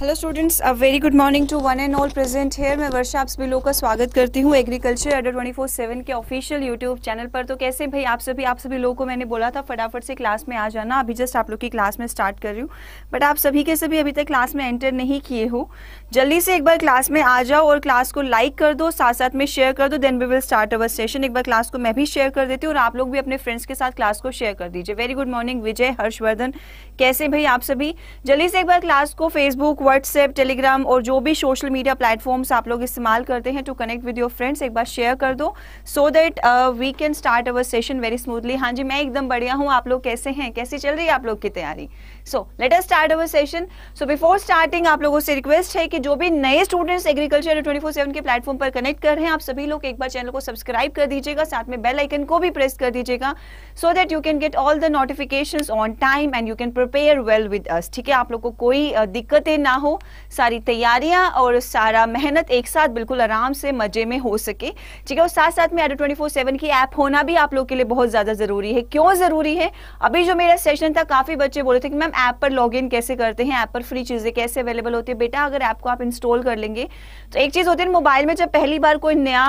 Hello students a very good morning to one and all present here मैं वर्षा आप सभी लोगों का स्वागत करती हूँ agriculture Adda twenty four seven के ऑफिशियल यूट्यूब चैनल पर तो कैसे भाई आप सभी आप सभी लोगों को मैंने बोला था फटाफट से क्लास में आ जाना अभी जस्ट आप लोग की क्लास में स्टार्ट कर रही हूँ बट आप सभी के सभी अभी तक क्लास में एंटर नहीं किए हो जल्दी से एक बार क्लास में आ जाओ और क्लास को लाइक कर दो साथ साथ में शेयर कर दो then we will start our session एक बार क्लास को मैं भी शेयर कर देती हूँ और आप लोग भी अपने फ्रेंड्स के साथ क्लास को शेयर कर दीजिए very good morning Vijay Harshvardhan कैसे भाई आप सभी जल्दी से एक बार क्लास को फेसबुक व्हाट्सएप टेलीग्राम और जो भी सोशल मीडिया प्लेटफॉर्म्स आप लोग इस्तेमाल करते हैं to connect with your friends एक बार शेयर कर दो so that we can start our session very smoothly हाँ जी मैं एकदम बढ़िया हूँ आप लोग कैसे हैं कैसी चल रही है आप लोग की तैयारी so let us start our session so before starting आप लोगों से रिक्वेस्ट है कि जो भी नए students agriculture twenty four seven के प्लेटफॉर्म पर कनेक्ट कर रहे हैं आप सभी लोग एक बार चैनल को सब्सक्राइब कर दीजिएगा साथ में बेल आइकन को भी प्रेस कर दीजिएगा so that you can get all the notification on time and you can prepare well with us ठीक है आप लोग को कोई uh, दिक्कतें ना हो सारी तैयारियां और सारा मेहनत एक साथ बिल्कुल आराम से मजे में हो सके ठीक है और साथ साथ में एडो ट्वेंटी फोर सेवन की ऐप होना भी आप लोग के लिए बहुत ज़्यादा ज़रूरी है क्यों ज़रूरी है अभी जो मेरा सेशन था काफ़ी बच्चे बोले थे कि मैम ऐप पर लॉग इन कैसे करते हैं ऐप पर फ्री चीज़ें कैसे अवेलेबल होती है बेटा अगर ऐप को आप इंस्टॉल कर लेंगे तो एक चीज़ होती है मोबाइल में जब पहली बार कोई नया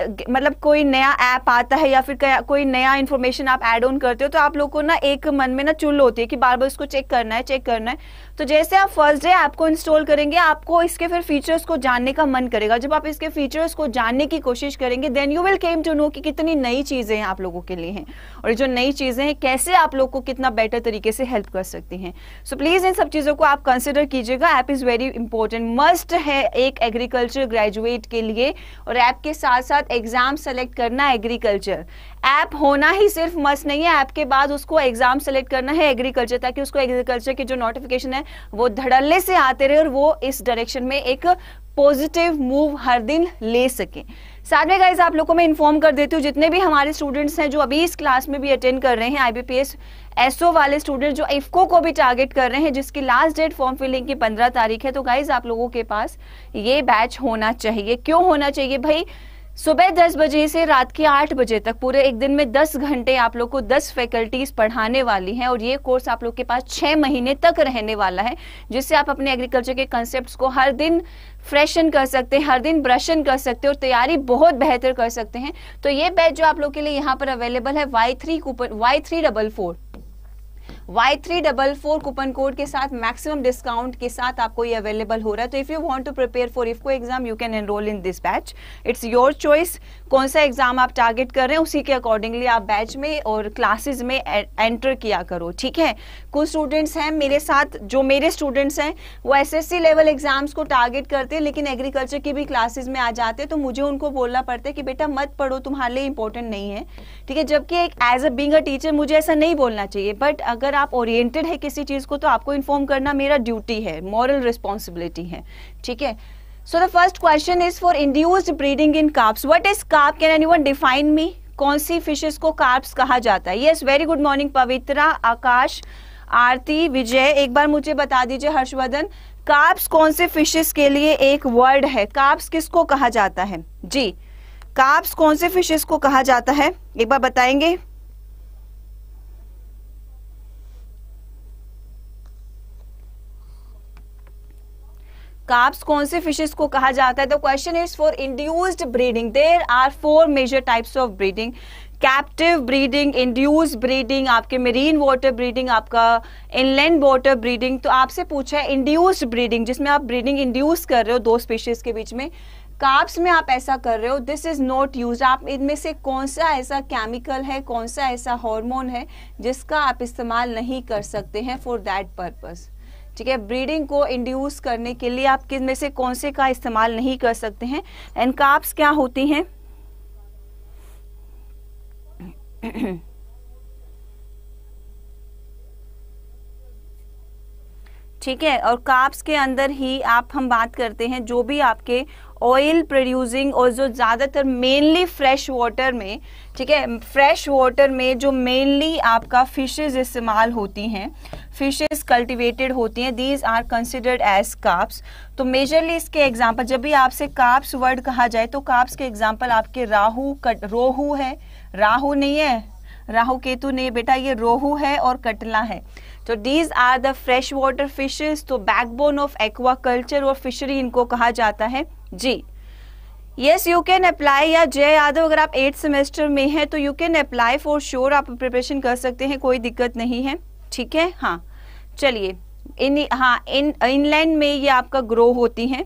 मतलब कोई नया ऐप आता है या फिर कोई नया इन्फॉर्मेशन आप एड ऑन करते हो तो आप लोग को ना एक मन में ना चुल होती है कि बार बार इसको चेक करना है चेक करना है तो जैसे आप फर्स्ट डे ऐप को इंस्टॉल करेंगे आपको इसके फिर फीचर्स को जानने का मन करेगा जब आप इसके फीचर्स को जानने की कोशिश करेंगे then you will came to know कि कितनी नई चीज़ें हैं आप लोगों के लिए हैं और जो नई चीज़ें हैं कैसे आप लोग को कितना बेटर तरीके से हेल्प कर सकती हैं सो so, प्लीज़ इन सब चीज़ों को आप कंसिडर कीजिएगा app is very important must है एक एग्रीकल्चर ग्रेजुएट के लिए और ऐप के साथ साथ एग्जाम सेलेक्ट करना एग्रीकल्चर ऐप होना ही सिर्फ मस्त नहीं है ऐप के बाद उसको एग्जाम सेलेक्ट करना है एग्रीकल्चर ताकि उसको एग्रीकल्चर के जो नोटिफिकेशन है वो धड़ल्ले से आते रहे और वो इस डायरेक्शन में एक पॉजिटिव मूव हर दिन ले सके साथ में गाइज आप लोगों को मैं इन्फॉर्म कर देती हूँ जितने भी हमारे स्टूडेंट्स हैं जो अभी इस क्लास में भी अटेंड कर रहे हैं आईबीपीएस एसओ वाले स्टूडेंट जो इफको को भी टारगेट कर रहे हैं जिसकी लास्ट डेट फॉर्म फिलिंग की 15 तारीख है तो गाइज आप लोगों के पास ये बैच होना चाहिए क्यों होना चाहिए भाई सुबह 10 बजे से रात के 8 बजे तक पूरे एक दिन में 10 घंटे आप लोग को 10 फैकल्टीज पढ़ाने वाली हैं और ये कोर्स आप लोग के पास 6 महीने तक रहने वाला है जिससे आप अपने एग्रीकल्चर के कॉन्सेप्ट्स को हर दिन फ्रेशन कर सकते हैं हर दिन ब्रशन कर सकते हैं और तैयारी बहुत बेहतर कर सकते हैं तो ये बैच जो आप लोग के लिए यहाँ पर अवेलेबल है Y three coupon Y three double four Y344 three double four coupon code के साथ मैक्सिमम डिस्काउंट के साथ आपको ये अवेलेबल हो रहा है तो if you want to prepare for IFFCO exam you can enroll in this batch it's your choice कौन सा एग्जाम आप टारगेट कर रहे हैं उसी के अकॉर्डिंगली आप बैच में और क्लासेज में एंटर किया करो ठीक है कुछ स्टूडेंट्स हैं मेरे साथ जो मेरे स्टूडेंट्स हैं वो एस लेवल एग्जाम्स को टारगेट करते हैं लेकिन एग्रीकल्चर की भी क्लासेज में आ जाते हैं तो मुझे उनको बोलना पड़ता है कि बेटा मत पढ़ो तुम्हारे लिए इंपॉर्टेंट नहीं है ठीक है जबकि एक as a being a teacher मुझे ऐसा नहीं बोलना चाहिए बट अगर आप ओरिएंटेड है किसी चीज़ को तो आपको इन्फॉर्म करना मेरा ड्यूटी है मॉरल रिस्पॉन्सिबिलिटी है ठीक है so the first question is for induced breeding in carps what is carp can anyone define me कौन सी फिशेस को कार्प्स कहा जाता है yes very good morning Pavitra Akash Aarti Vijay एक बार मुझे बता दीजिए हर्षवर्धन काप्स कौन से फिशेस के लिए एक वर्ड है काप्स किसको कहा जाता है जी काप्स कौन से फिशेस को कहा जाता है एक बार बताएंगे काप्स कौन से फिशेस को कहा जाता है the question is for induced breeding there are four major types of breeding captive breeding induce breeding आपके मेरीन वाटर ब्रीडिंग आपका इनलैंड वाटर ब्रीडिंग तो आपसे पूछा है इंड्यूस्ड ब्रीडिंग जिसमें आप ब्रीडिंग इंड्यूस कर रहे हो दो स्पीशीज के बीच में काप्स में आप ऐसा कर रहे हो दिस इज नॉट यूज आप इनमें से कौन सा ऐसा केमिकल है कौन सा ऐसा हॉर्मोन है जिसका आप इस्तेमाल नहीं कर सकते हैं फॉर दैट पर्पज़ ठीक है ब्रीडिंग को इंड्यूस करने के लिए आप किन में से कौन से का इस्तेमाल नहीं कर सकते हैं एंड काप्स क्या होती हैं ठीक है और काप्स के अंदर ही आप हम बात करते हैं जो भी आपके ऑयल प्रोड्यूसिंग और जो ज़्यादातर मेनली फ्रेश वाटर में ठीक है फ्रेश वाटर में जो मेनली आपका फिशेज इस्तेमाल होती हैं फिशेज कल्टिवेटेड होती हैं दीज आर कंसिडर्ड एज काप्स तो मेजरली इसके एग्जाम्पल जब भी आपसे काप्स वर्ड कहा जाए तो काप्स के एग्जाम्पल आपके राहू कट रोहू है राहू नहीं है राहु केतु नहीं बेटा ये रोहू है और कटला है तो these are the fresh water fishes तो बैकबोन ऑफ एक्वाकल्चर और फिशरी इनको कहा जाता है जी येस यू कैन अप्लाई या जय यादव अगर आप एट सेमेस्टर में हैं तो you can apply for sure आप प्रिपरेशन कर सकते हैं कोई दिक्कत नहीं है ठीक है हाँ चलिए इन हाँ इन इनलैंड में ये आपका ग्रो होती हैं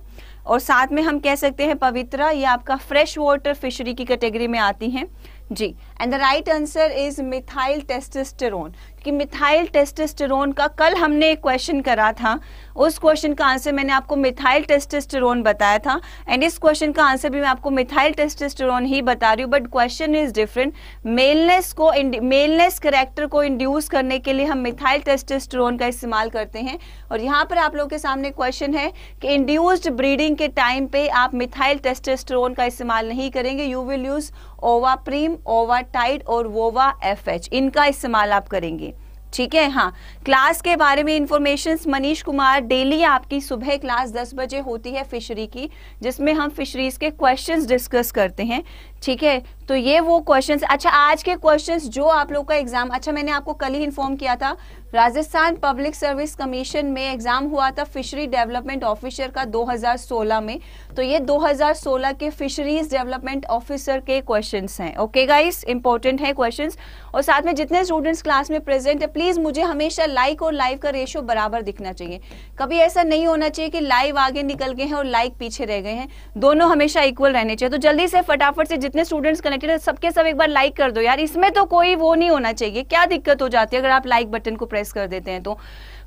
और साथ में हम कह सकते हैं पवित्रा ये आपका फ्रेश वाटर फिशरी की कैटेगरी में आती हैं जी and the right answer is methyl testosterone कि मिथाइल टेस्टेस्टेरोन का कल हमने एक क्वेश्चन करा था उस क्वेश्चन का आंसर मैंने आपको मिथाइल टेस्टेस्टेरोन बताया था एंड इस क्वेश्चन का आंसर भी मैं आपको मिथाइल टेस्टेस्टेरोन ही बता रही हूँ but question is different maleness को मेलनेस करेक्टर को इंड्यूस करने के लिए हम मिथाइल टेस्टेस्टेरोन का इस्तेमाल करते हैं और यहाँ पर आप लोगों के सामने क्वेश्चन है कि इंड्यूस्ड ब्रीडिंग के टाइम पे आप मिथाइल टेस्टेस्टेरोन का इस्तेमाल नहीं करेंगे you will use ovaprim ovatide और वोवा एफ इनका इस्तेमाल आप करेंगे ठीक है हाँ क्लास के बारे में इंफॉर्मेशन मनीष कुमार डेली आपकी सुबह क्लास 10 बजे होती है फिशरी की जिसमें हम फिशरीज के क्वेश्चंस डिस्कस करते हैं ठीक है तो ये वो क्वेश्चंस अच्छा आज के क्वेश्चंस जो आप लोग का एग्जाम अच्छा मैंने आपको कल ही इन्फॉर्म किया था राजस्थान पब्लिक सर्विस कमीशन में एग्जाम हुआ था फिशरी डेवलपमेंट ऑफिसर का 2016 में तो ये 2016 के फिशरीज डेवलपमेंट ऑफिसर के क्वेश्चंस हैं ओके गाइस इंपॉर्टेंट है क्वेश्चंस और साथ में जितने स्टूडेंट्स क्लास में प्रेजेंट है प्लीज मुझे हमेशा लाइक और लाइव का रेशियो बराबर दिखना चाहिए कभी ऐसा नहीं होना चाहिए कि लाइव आगे निकल गए हैं और लाइक पीछे रह गए हैं दोनों हमेशा इक्वल रहने चाहिए तो जल्दी से फटाफट से जितने स्टूडेंट्स कनेक्टेड है सबके सब एक बार लाइक कर दो यार इसमें तो कोई वो नहीं होना चाहिए क्या दिक्कत हो जाती है अगर आप लाइक बटन को प्रेस प्रेस कर देते हैं तो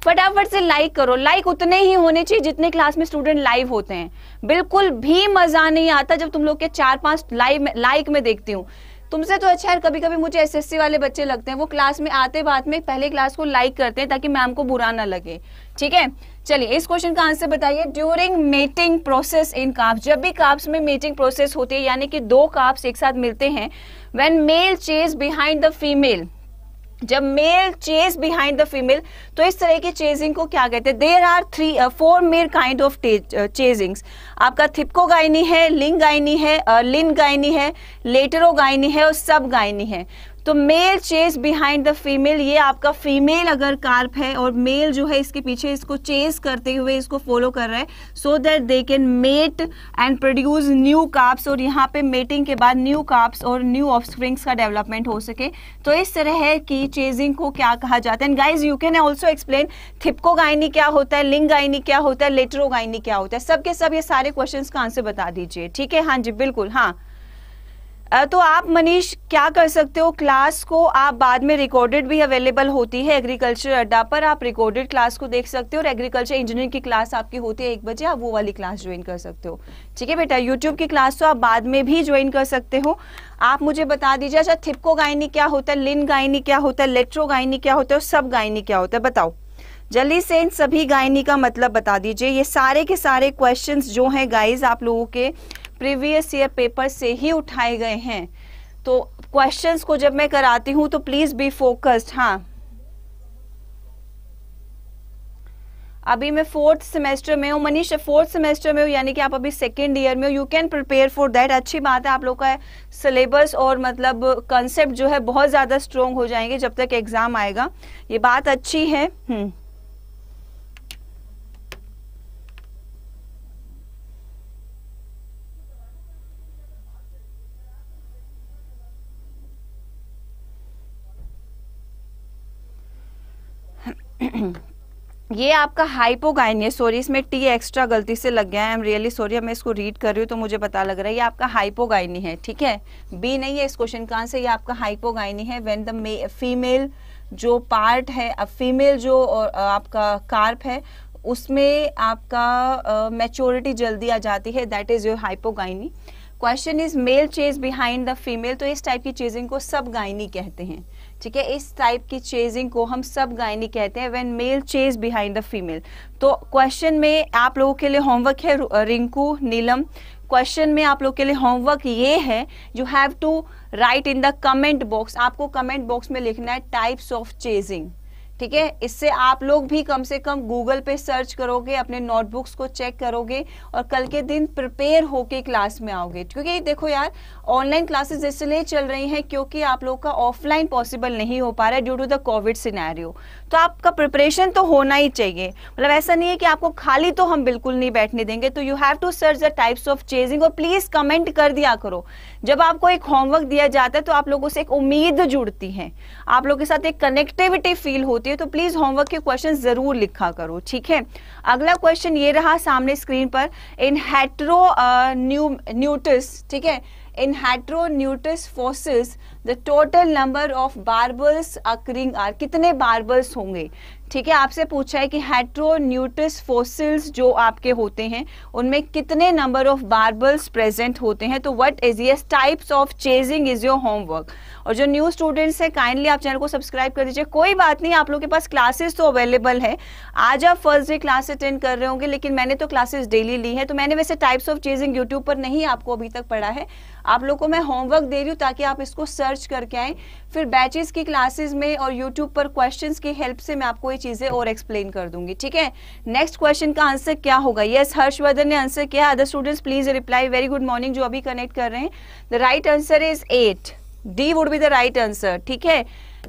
फटाफट से लाइक करो लाइक उतने ही होने चाहिए जितने क्लास में स्टूडेंट लाइव होते हैं बिल्कुल भी मजा नहीं आता जब तुम लोग के चार पांच लाइव लाइक में देखती हूँ तुमसे तो अच्छा है कभी कभी मुझे एसएससी वाले बच्चे लगते हैं वो क्लास में आते बात में पहले क्लास को लाइक करते हैं ताकि मैम को बुरा ना लगे ठीक है चलिए इस क्वेश्चन का आंसर बताइए ड्यूरिंग मेटिंग प्रोसेस इन काप्स जब भी काप्स में मेटिंग प्रोसेस होती है यानी कि दो काप्स एक साथ मिलते हैं when male chase behind the female जब male chase behind the female तो इस तरह की चेजिंग को क्या कहते हैं there are three four male kind of chasings आपका थिपको गायनी है लिंग गायनी है लिन uh, गायनी है लेटरो गायनी है और सब गायनी है तो male chase behind the female ये आपका फीमेल अगर कार्प है और मेल जो है इसके पीछे इसको चेज करते हुए इसको फॉलो कर रहा है so that they can mate and produce new carps और यहाँ पे मेटिंग के बाद न्यू कार्प्स और न्यू ऑफ का डेवलपमेंट हो सके तो इस तरह की चेजिंग को क्या कहा जाता है and guys you can also explain थिपको गायनी क्या होता है लिंग गायनी क्या होता है गायनी क्या होता है सबके सब ये सारे क्वेश्चन का आंसर बता दीजिए ठीक है हाँ जी बिल्कुल हाँ तो आप मनीष क्या कर सकते हो क्लास को आप बाद में रिकॉर्डेड भी अवेलेबल होती है एग्रीकल्चर अड्डा पर आप रिकॉर्डेड क्लास को देख सकते हो और एग्रीकल्चर इंजीनियरिंग की क्लास आपकी होती है एक बजे आप वो वाली क्लास ज्वाइन कर सकते हो ठीक है बेटा यूट्यूब की क्लास तो आप बाद में भी ज्वाइन कर सकते हो आप मुझे बता दीजिए अच्छा थिपको गायनी क्या होता है लिन गायनी क्या होता है लेट्रो गायनी क्या होता है और सब गायनी क्या होता है बताओ जल्दी से इन सभी गायनी का मतलब बता दीजिए ये सारे के सारे क्वेश्चंस जो हैं गाइस आप लोगों के प्रीवियस ईयर पेपर से ही उठाए गए हैं तो क्वेश्चंस को जब मैं कराती हूँ तो प्लीज बी फोकस्ड हाँ अभी मैं फोर्थ सेमेस्टर में हूँ मनीष फोर्थ सेमेस्टर में हूँ यानी कि आप अभी सेकेंड ईयर में हो you can prepare for that अच्छी बात है आप लोग का सिलेबस और मतलब कंसेप्ट जो है बहुत ज़्यादा स्ट्रोंग हो जाएंगे जब तक एग्ज़ाम आएगा ये बात अच्छी है हम्म। ये आपका हाइपोगाइनिया सॉरी इसमें टी एक्स्ट्रा गलती से लग गया है आई एम रियली सॉरी मैं इसको रीड कर रही हूँ तो मुझे पता लग रहा है ये आपका हाइपोगाइनी है ठीक है बी नहीं है इस क्वेश्चन का आंसर ये आपका हाइपोगाइनी है व्हेन द फीमेल जो पार्ट है फीमेल जो आपका कार्प है उसमें आपका मेच्योरिटी uh, जल्दी आ जाती है that is your hypogyny question is male chase behind the female तो इस टाइप की चीजिंग को सब गाइनी कहते हैं ठीक है इस टाइप की चेजिंग को हम सब गायनी कहते हैं when male chase behind the female तो क्वेश्चन में आप लोगों के लिए होमवर्क है रिंकू नीलम क्वेश्चन में आप लोग के लिए होमवर्क ये है you have to write in the comment box आपको कमेंट बॉक्स में लिखना है टाइप्स ऑफ चेजिंग ठीक है इससे आप लोग भी कम से कम गूगल पे सर्च करोगे अपने नोटबुक्स को चेक करोगे और कल के दिन प्रिपेयर होके क्लास में आओगे क्योंकि देखो यार ऑनलाइन क्लासेस इसलिए चल रही हैं क्योंकि आप लोग का ऑफलाइन पॉसिबल नहीं हो पा रहा है due to the COVID scenario तो आपका प्रिपरेशन तो होना ही चाहिए मतलब ऐसा नहीं है कि आपको खाली तो हम बिल्कुल नहीं बैठने देंगे तो you have to search the types of chasing और प्लीज कमेंट कर दिया करो जब आपको एक होमवर्क दिया जाता है तो आप लोगों से एक उम्मीद जुड़ती है आप लोगों के साथ एक कनेक्टिविटी फील होती होती है तो प्लीज होमवर्क के क्वेश्चन जरूर लिखा करो ठीक है अगला क्वेश्चन ये रहा सामने स्क्रीन पर इन हेट्रो न्यूटिस ठीक है heteropneustes fossilis the total number of barbels occurring are कितने बार्बल्स होंगे ठीक है आपसे पूछा है कि हेट्रोन्यूटिस फोसिल्स जो आपके होते हैं उनमें कितने नंबर ऑफ बार्बल्स प्रेजेंट होते हैं तो what is yes types of chasing is your homework और जो न्यू स्टूडेंट्स हैं काइंडली आप चैनल को सब्सक्राइब कर दीजिए कोई बात नहीं आप लोग के पास क्लासेस तो अवेलेबल है आज आप फर्स्ट डे क्लास अटेंड कर रहे होंगे लेकिन मैंने तो क्लासेस डेली ली है तो मैंने वैसे टाइप्स ऑफ चेजिंग यूट्यूब पर नहीं आपको अभी तक पढ़ा है आप लोग को मैं होमवर्क दे रही हूँ ताकि आप इसको सर्च करके आए फिर बैचेस की क्लासेस में और यूट्यूब पर क्वेश्चन की हेल्प से मैं आपको ये चीजें और एक्सप्लेन कर दूंगी ठीक है नेक्स्ट क्वेश्चन का आंसर क्या होगा यस yes, हर्षवर्धन ने आंसर किया other students please reply very good morning जो अभी कनेक्ट कर रहे हैं the right answer is eight D would be the right answer ठीक है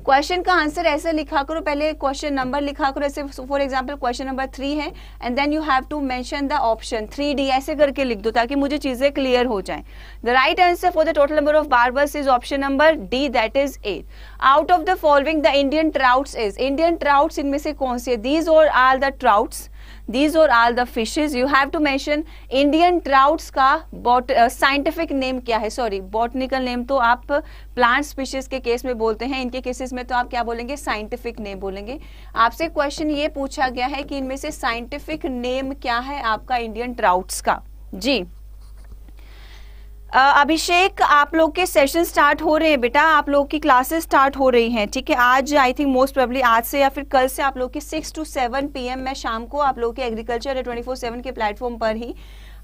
क्वेश्चन का आंसर ऐसे लिखा करो पहले क्वेश्चन नंबर लिखा करो ऐसे for example question number three है and then you have to mention the option three D ऐसे करके लिख दो ताकि मुझे चीजें क्लियर हो जाए the right answer for the total number of barbels is option number D that is eight out of the following the Indian trouts is Indian trouts इनमें से कौन से दीज और आल द ट्राउट्स दीज और all the fishes you have to mention Indian trouts का बॉट scientific name क्या है सॉरी बॉटनिकल नेम तो आप प्लांट स्पीशीज के केस में बोलते हैं इनके केसेस में तो आप क्या बोलेंगे साइंटिफिक नेम बोलेंगे आपसे क्वेश्चन ये पूछा गया है कि इनमें से साइंटिफिक नेम क्या है आपका इंडियन ट्राउट्स का जी अभिषेक आप लोग के सेशन स्टार्ट हो रहे हैं बेटा आप लोग की क्लासेस स्टार्ट हो रही हैं ठीक है आज आई थिंक मोस्ट प्रॉब्ली आज से या फिर कल से आप लोग की सिक्स टू सेवन पीएम मैं शाम को आप लोग के एग्रीकल्चर ट्वेंटी फोर सेवन के प्लेटफॉर्म पर ही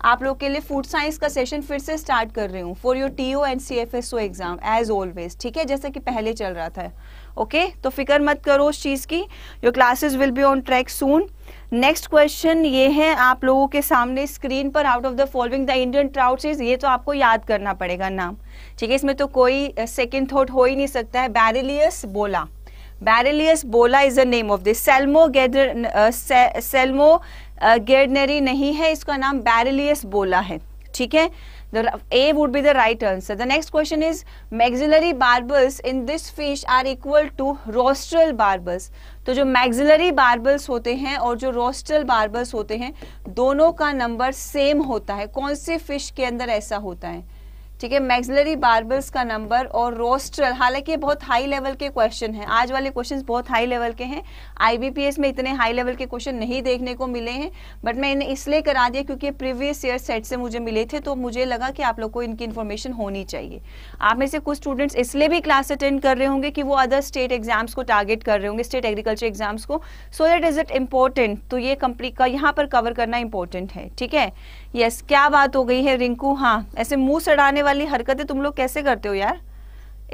आप लोग के लिए फूड साइंस का सेशन फिर से स्टार्ट कर रही हूँ for your T O and C F S O exam as always ठीक है जैसा कि पहले चल रहा था ओके okay? तो फिक्र मत करो उस चीज़ की your classes will be on track soon next question ये है आप लोगों के सामने स्क्रीन पर out of the following the Indian trout is ये तो आपको याद करना पड़ेगा नाम ठीक है इसमें तो कोई सेकेंड थॉट हो ही नहीं सकता है बैरिलियस bola barilius bola is the name of this salmo gairdneri salmo gairdneri नहीं है इसका नाम बैरिलियस बोला है ठीक है the a would be the right answer the next question is maxillary barbels in this fish are equal to rostral barbels तो जो मैग्जिलरी बार्बल्स होते हैं और जो रोस्टल बार्बल्स होते हैं दोनों का नंबर सेम होता है कौन से फिश के अंदर ऐसा होता है ठीक है मैक्सिलरी बार्बल्स का नंबर और रोस्ट्रल हालांकि बहुत हाई लेवल के क्वेश्चन हैं आज वाले क्वेश्चन बहुत हाई लेवल के हैं आईबीपीएस में इतने हाई लेवल के क्वेश्चन नहीं देखने को मिले हैं बट मैं इन्हें इसलिए करा दिया क्योंकि प्रीवियस ईयर सेट से मुझे मिले थे तो मुझे लगा कि आप लोग को इनकी इन्फॉर्मेशन होनी चाहिए आप में से कुछ स्टूडेंट्स इसलिए भी क्लास अटेंड कर रहे होंगे कि वो अदर स्टेट एग्जाम्स को टारगेट कर रहे होंगे स्टेट एग्रीकल्चर एग्जाम्स को so that is it important तो ये कंपनी का यहाँ पर कवर करना इंपॉर्टेंट है ठीक है यस क्या बात हो गई है रिंकू हाँ ऐसे मुंह सड़ाने वाली हरकतें तुम लोग कैसे करते हो यार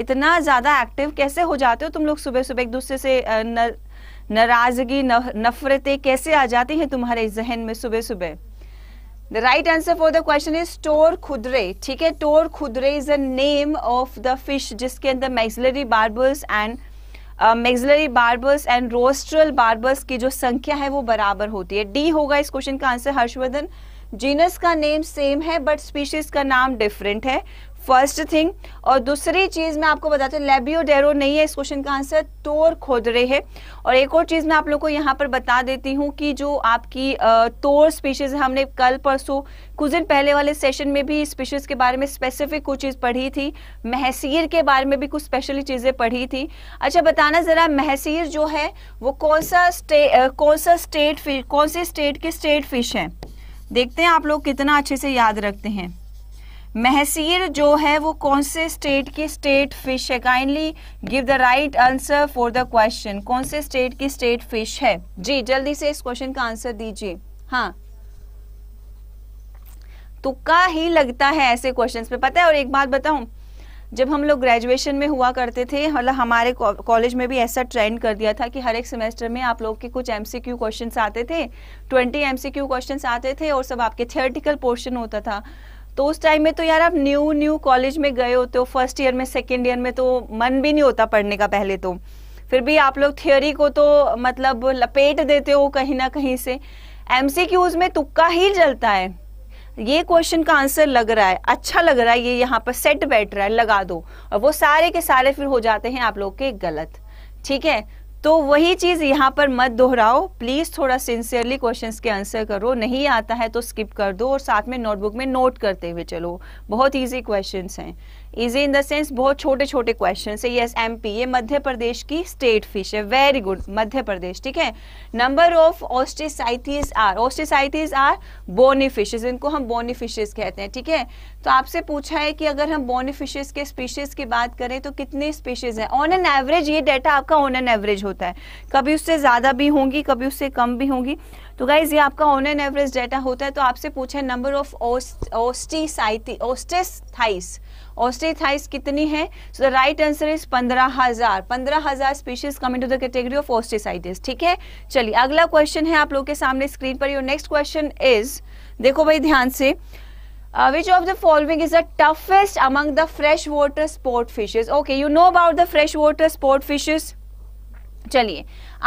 इतना ज़्यादा एक्टिव कैसे हो जाते हो तुम लोग सुबह सुबह एक दूसरे से नाराज़गी नफरतें कैसे आ जाती हैं तुम्हारे जहन में सुबह सुबह the right answer for the question is tor khudree ठीक है tor khudree is a name of the fish जिसके अंदर maxillary barbels and maxillary barbels and rostral barbels की जो संख्या है वो बराबर होती है डी होगा इस क्वेश्चन का आंसर हर्षवर्धन जीनस का नेम सेम है बट स्पीशीज का नाम डिफरेंट है फर्स्ट थिंग और दूसरी चीज़ मैं आपको बताती हूँ लेबियोडेरो नहीं है इस क्वेश्चन का आंसर तोर खोदरे है और एक और चीज़ मैं आप लोग को यहाँ पर बता देती हूँ कि जो आपकी तोर स्पीशीज़ है हमने कल परसों कुछ दिन पहले वाले सेशन में भी स्पीशीज़ के बारे में स्पेसिफिक कुछ चीज़ पढ़ी थी महसीर के बारे में भी कुछ स्पेशली चीज़ें पढ़ी थी अच्छा बताना ज़रा महसीर जो है वो कौन सा स्टे कौन सा स्टेट फिश कौन से स्टेट के स्टेट फिश है देखते हैं आप लोग कितना अच्छे से याद रखते हैं महसीर जो है वो कौन से स्टेट की स्टेट फिश है kindly give the right answer for the question कौन से स्टेट की स्टेट फिश है जी जल्दी से इस क्वेश्चन का आंसर दीजिए हाँ तुक्का ही लगता है ऐसे क्वेश्चंस पे पता है और एक बात बताऊं जब हम लोग ग्रेजुएशन में हुआ करते थे मतलब हमारे कॉलेज में भी ऐसा ट्रेंड कर दिया था कि हर एक सेमेस्टर में आप लोग के कुछ एमसीक्यू क्वेश्चंस आते थे ट्वेंटी एमसीक्यू क्वेश्चंस आते थे और सब आपके थियोरटिकल पोर्शन होता था तो उस टाइम में तो यार आप न्यू न्यू कॉलेज में गए होते हो फर्स्ट तो ईयर में सेकेंड ईयर में तो मन भी नहीं होता पढ़ने का पहले तो फिर भी आप लोग थियोरी को तो मतलब लपेट देते हो कहीं ना कहीं से क्यूज में तुक्का ही जलता है ये क्वेश्चन का आंसर लग रहा है अच्छा लग रहा है ये यहाँ पर सेट बैठ रहा है लगा दो और वो सारे के सारे फिर हो जाते हैं आप लोग के गलत ठीक है तो वही चीज़ यहाँ पर मत दोहराओ प्लीज़ थोड़ा सिंसियरली क्वेश्चंस के आंसर करो नहीं आता है तो स्किप कर दो और साथ में नोटबुक में नोट करते हुए चलो बहुत इजी क्वेश्चंस हैं इजी इन द सेंस बहुत छोटे छोटे क्वेश्चन है यस एम पी ये मध्य प्रदेश की स्टेट फिश है वेरी गुड मध्य प्रदेश ठीक है number of osteichthyes are osteichthyes are bony fishes इनको हम बोनी फिशेज कहते हैं ठीक है तो आपसे पूछा है कि अगर हम बोनी फिशेज के स्पीशीज की बात करें तो कितने स्पीशीज हैं ऑन एन एवरेज ये डेटा आपका ऑन एन एवरेज होता है कभी उससे ज़्यादा भी होंगी कभी उससे कम भी होंगी तो गाइज ये आपका ऑन एन एवरेज डेटा होता है तो आपसे पूछा number of osteichthyes osteichthyes कितनी है so the right answer is पंद्रह हजार पंद्रह हजार species coming to the category of osteichthyes ठीक है चलिए अगला क्वेश्चन है आप लोग के सामने screen per your next question is देखो भाई ध्यान से which of the following is the toughest among the fresh the sport fishes okay you know about the fresh freshwater sport fishes चलिए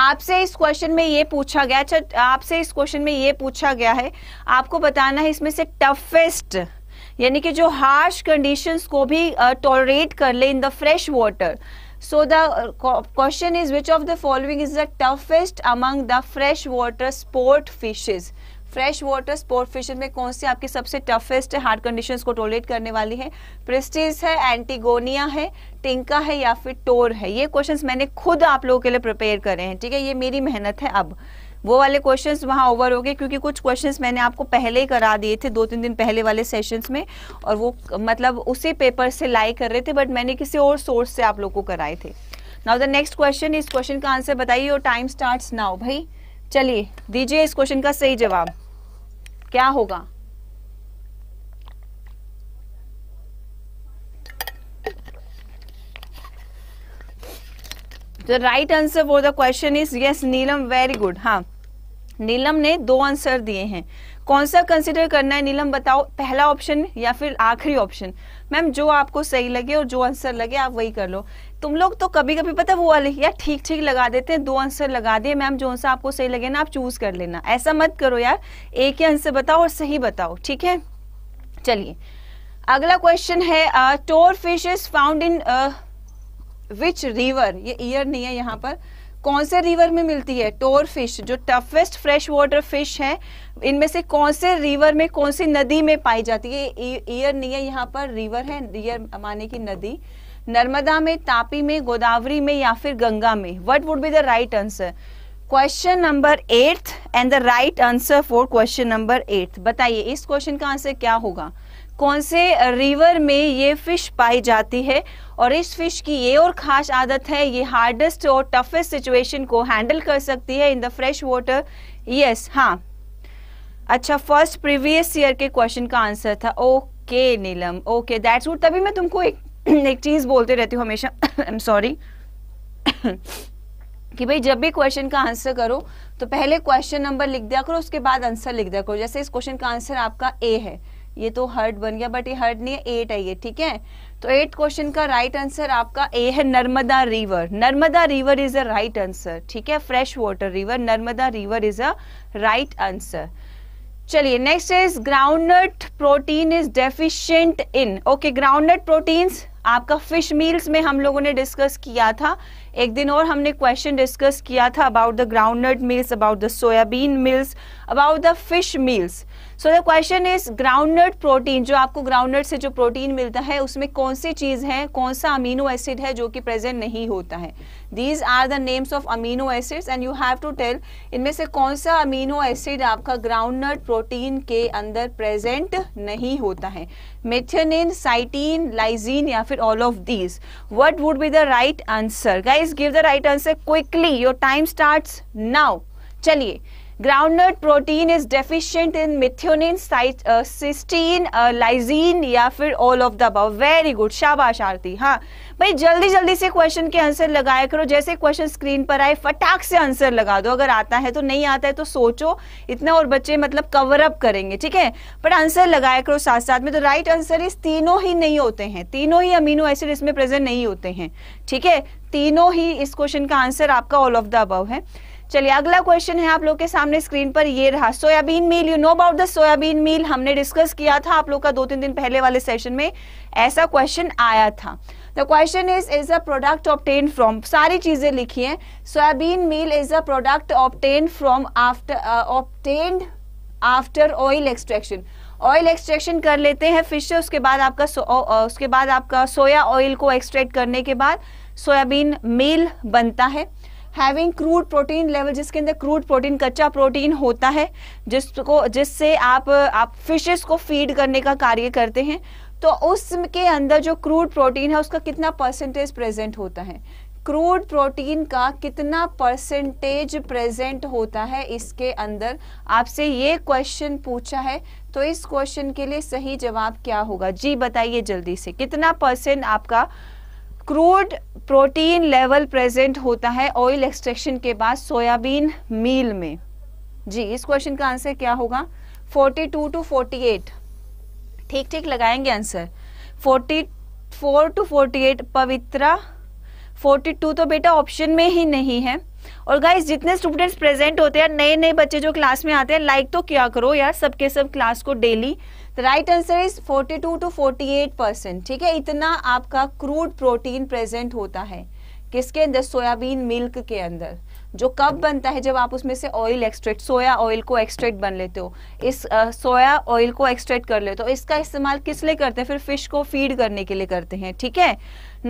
आपसे इस क्वेश्चन में ये पूछा गया अच्छा आपसे इस क्वेश्चन में ये पूछा गया है आपको बताना है इसमें से टफेस्ट यानी कि जो हार्श कंडीशंस को भी टॉलरेट uh, कर ले in the fresh water the question is which of the following is the toughest among the fresh water sport fishes fresh water sport fishes में कौन सी आपकी सबसे टफेस्ट हार्ड कंडीशन को टोलेट करने वाली है प्रेस्टीज है एंटीगोनिया है टिंका है या फिर टोर है ये क्वेश्चन मैंने खुद आप लोगों के लिए प्रिपेयर करे हैं ठीक है ये मेरी मेहनत है अब वो वाले क्वेश्चंस वहाँ ओवर हो गए क्योंकि कुछ क्वेश्चंस मैंने आपको पहले ही करा दिए थे दो तीन दिन पहले वाले सेशंस में और वो मतलब उसी पेपर से लाई कर रहे थे बट मैंने किसी और सोर्स से आप लोग को कराए थे नाउ द नेक्स्ट क्वेश्चन इस क्वेश्चन का आंसर बताइए और टाइम स्टार्ट नाउ भाई चलिए दीजिए इस क्वेश्चन का सही जवाब क्या होगा the right answer for the question is yes Neelam very good हाँ नीलम ने दो आंसर दिए हैं कौन सा कंसिडर करना है नीलम बताओ पहला ऑप्शन या फिर आखिरी ऑप्शन मैम जो आपको सही लगे और जो आंसर लगे आप वही कर लो तुम लोग तो कभी कभी पता वो वाले यार ठीक ठीक लगा देते हैं दो आंसर लगा दिए मैम जो आंसर आपको सही लगे ना आप चूज कर लेना ऐसा मत करो यार एक ही आंसर बताओ और सही बताओ ठीक है चलिए अगला क्वेश्चन है tor fish is found in which river ये ईयर नहीं है यहाँ पर कौन से रिवर में मिलती है टोर फिश जो टफेस्ट फ्रेश वाटर फिश है इनमें से कौन से रिवर में कौन सी नदी में पाई जाती है ईयर e-, नहीं है यहाँ पर रिवर है रियर माने की नदी नर्मदा में तापी में गोदावरी में या फिर गंगा में what would be the right answer question number eighth and the right answer for question number eighth बताइए इस क्वेश्चन का आंसर क्या होगा कौन से रिवर में ये फिश पाई जाती है और इस फिश की ये और खास आदत है ये हार्डेस्ट और टफेस्ट सिचुएशन को हैंडल कर सकती है in the fresh water yes हाँ अच्छा फर्स्ट प्रीवियस ईयर के क्वेश्चन का आंसर था okay Neelam okay that's would तभी मैं तुमको एक एक चीज़ बोलते रहती हूँ हमेशा आई एम सॉरी कि भाई जब भी क्वेश्चन का आंसर करो तो पहले क्वेश्चन नंबर लिख दिया करो उसके बाद आंसर लिख दिया करो जैसे इस क्वेश्चन का आंसर आपका ए है ये तो हर्ड बन गया बट ये हर्ड नहीं है एट है ये ठीक है तो एट क्वेश्चन का राइट right आंसर आपका ए है Narmada river Narmada river is a right answer ठीक है fresh water river Narmada river is a right answer चलिए next is groundnut protein is deficient in okay groundnut proteins आपका फिश मील्स में हम लोगों ने डिस्कस किया था एक दिन और हमने क्वेश्चन डिस्कस किया था about the groundnut meals about the soyabean meals about the fish meals so the question is groundnut protein जो आपको ग्राउंडनट से जो प्रोटीन मिलता है उसमें कौन सी चीज है कौन सा अमीनो एसिड है जो कि प्रेजेंट नहीं होता है these are the names of amino acids and you have to tell इनमें से कौन सा अमीनो एसिड आपका ग्राउंडनट प्रोटीन के अंदर प्रेजेंट नहीं होता है मेथियनिन साइटीन लाइजीन या फिर all of these what would be the right answer guys give the right answer quickly your time start now चलिए groundnut protein is deficient in methionine cystine lysine या फिर all of the above very good शाबाश आरती हाँ भाई जल्दी जल्दी से question के आंसर लगाया करो जैसे क्वेश्चन स्क्रीन पर आए फटाक से आंसर लगा दो अगर आता है तो नहीं आता है तो सोचो इतना और बच्चे मतलब कवर अप करेंगे ठीक है पर आंसर लगाया करो साथ साथ में तो राइट आंसर इस तीनों ही नहीं होते हैं तीनों ही अमीनो एसिड इसमें प्रेजेंट नहीं होते हैं ठीक है तीनों ही इस क्वेश्चन का आंसर आपका ऑल ऑफ द अबव है चलिए अगला क्वेश्चन है आप लोग के सामने स्क्रीन पर ये रहा soyabean meal you know about the soyabean meal हमने डिस्कस किया था आप लोग का दो तीन दिन पहले वाले सेशन में ऐसा क्वेश्चन आया था the question is is a product obtained from सारी चीजें लिखी हैं soyabean meal is a product obtained from after obtained after oil extraction oil extraction कर लेते हैं फिश से उसके बाद आपका सो, uh, uh, उसके बाद आपका सोया ऑयल को एक्सट्रैक्ट करने के बाद सोयाबीन मील बनता है हैविंग क्रूड प्रोटीन लेवल जिसके अंदर क्रूड प्रोटीन कच्चा प्रोटीन होता है जिसको जिससे आप आप फिशेस को फीड करने का कार्य करते हैं तो उसके अंदर जो क्रूड प्रोटीन है उसका कितना परसेंटेज प्रेजेंट होता है क्रूड प्रोटीन का कितना परसेंटेज प्रेजेंट होता है इसके अंदर आपसे ये क्वेश्चन पूछा है तो इस क्वेश्चन के लिए सही जवाब क्या होगा जी बताइए जल्दी से कितना परसेंट आपका क्रूड प्रोटीन लेवल प्रेजेंट होता है ऑयल एक्सट्रैक्शन के बाद सोयाबीन मील में जी इस क्वेश्चन का आंसर क्या होगा 42 टू 48 ठीक ठीक लगाएंगे आंसर 44 टू 48 पवित्रा 42 तो बेटा ऑप्शन में ही नहीं है और गाइस जितने स्टूडेंट्स प्रेजेंट होते हैं नए नए बच्चे जो क्लास में आते हैं लाइक तो क्या करो यार सबके सब क्लास को daily right answer is 42 to 48 percent ठीक है इतना आपका क्रूड प्रोटीन प्रेजेंट होता है किसके अंदर सोयाबीन मिल्क के अंदर जो कब बनता है जब आप उसमें से ऑयल एक्सट्रेक्ट सोया ऑयल को एक्सट्रेक्ट बन लेते हो इस सोया ऑयल को एक्सट्रेक्ट कर लेते हो तो इसका इस्तेमाल किस लिए करते हैं फिर फिश को फीड करने के लिए करते हैं ठीक है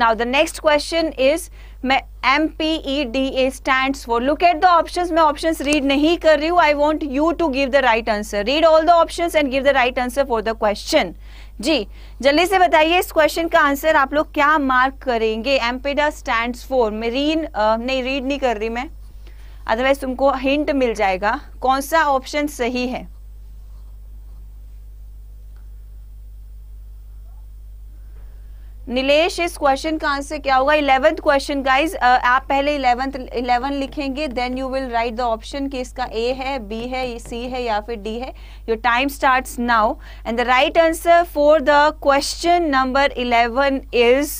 now the next question is मैं M P E D A stand for look at the option मैं ऑप्शन रीड नहीं कर रही हूँ I want you to give the right answer read all the option and give the right answer for the question जी जल्दी से बताइए इस क्वेश्चन का आंसर आप लोग क्या मार्क करेंगे एम्पेडा स्टैंड फॉर मैं रीड नहीं रीड नहीं कर रही मैं अदरवाइज तुमको हिंट मिल जाएगा कौन सा ऑप्शन सही है नीलेष इस क्वेश्चन का आंसर क्या होगा इलेवेंथ क्वेश्चन गाइज आप पहले इलेवेंथ इलेवन लिखेंगे then you will write the option कि इसका ए है बी है सी है या फिर डी है your time starts now and the right answer for the question number eleven is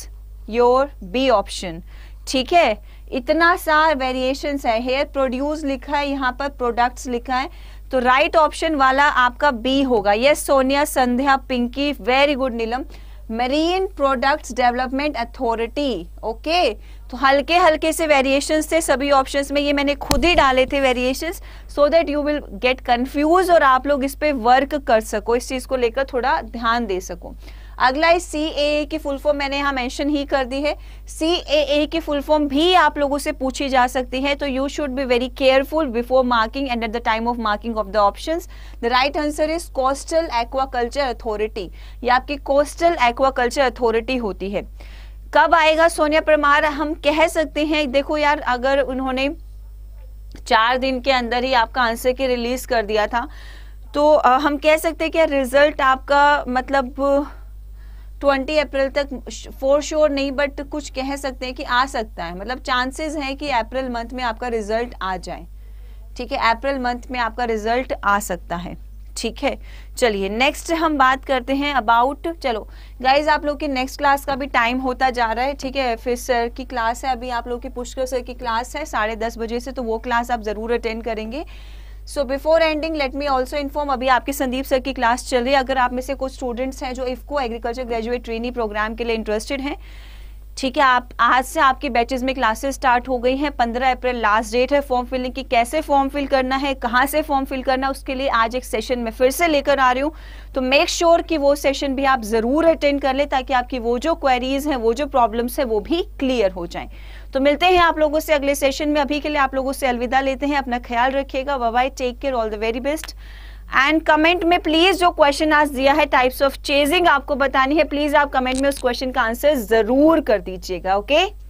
your B option ठीक है इतना सा वेरिएशंस है हेयर प्रोड्यूस लिखा है यहाँ पर प्रोडक्ट्स लिखा है तो राइट right ऑप्शन वाला आपका बी होगा yes Sonia Sandhya Pinky very good Neelam marine products development authority okay तो हल्के हल्के से वेरिएशंस थे सभी ऑप्शंस में ये मैंने खुद ही डाले थे variations so that you will get confuse और आप लोग इस पर वर्क कर सको इस चीज़ को लेकर थोड़ा ध्यान दे सको अगला इस सी ए ए की फुल फॉर्म मैंने यहाँ मेंशन ही कर दी है सी ए ए की फुल फॉर्म भी आप लोगों से पूछी जा सकती है तो you should be very careful before marking and at the time of marking of the option the right answer is coastal aquaculture authority ये आपकी कोस्टल एक्वाकल्चर अथॉरिटी होती है कब आएगा सोनिया परमार हम कह सकते हैं देखो यार अगर उन्होंने चार दिन के अंदर ही आपका आंसर की रिलीज कर दिया था तो आ, हम कह सकते हैं कि रिजल्ट आपका मतलब ट्वेंटी अप्रैल तक फोर श्योर नहीं बट कुछ कह सकते हैं कि आ सकता है मतलब चांसेस हैं कि अप्रैल मंथ में आपका रिजल्ट आ जाए ठीक है अप्रैल मंथ में आपका रिजल्ट आ सकता है ठीक है चलिए नेक्स्ट हम बात करते हैं अबाउट चलो गाइज आप लोग के नेक्स्ट क्लास का भी टाइम होता जा रहा है ठीक है फिर सर की क्लास है अभी आप लोग की पुष्कर सर की क्लास है साढ़े दस बजे से तो वो क्लास आप ज़रूर अटेंड करेंगे so before ending let me also inform अभी आपकी संदीप सर की क्लास चल रही है अगर आप में से कुछ स्टूडेंट्स हैं जो IFFCO agriculture graduate training program के लिए इंटरेस्टेड हैं ठीक है आप आज से आपके बैचेस में क्लासेस स्टार्ट हो गई हैं 15 अप्रैल लास्ट डेट है फॉर्म फिलिंग की कैसे फॉर्म फिल करना है कहाँ से फॉर्म फिल करना है उसके लिए आज एक सेशन में फिर से लेकर आ रही हूँ तो मेक श्योर sure कि वो सेशन भी आप ज़रूर अटेंड कर ले ताकि आपकी वो जो क्वेरीज हैं वो जो प्रॉब्लम्स हैं वो भी क्लियर हो जाएं तो मिलते हैं आप लोगों से अगले सेशन में अभी के लिए आप लोगों से अलविदा लेते हैं अपना ख्याल रखिएगा bye take care all the very best and comment में प्लीज जो क्वेश्चन आज दिया है टाइप्स ऑफ चेजिंग आपको बतानी है प्लीज आप कमेंट में उस क्वेश्चन का आंसर जरूर कर दीजिएगा ओके okay?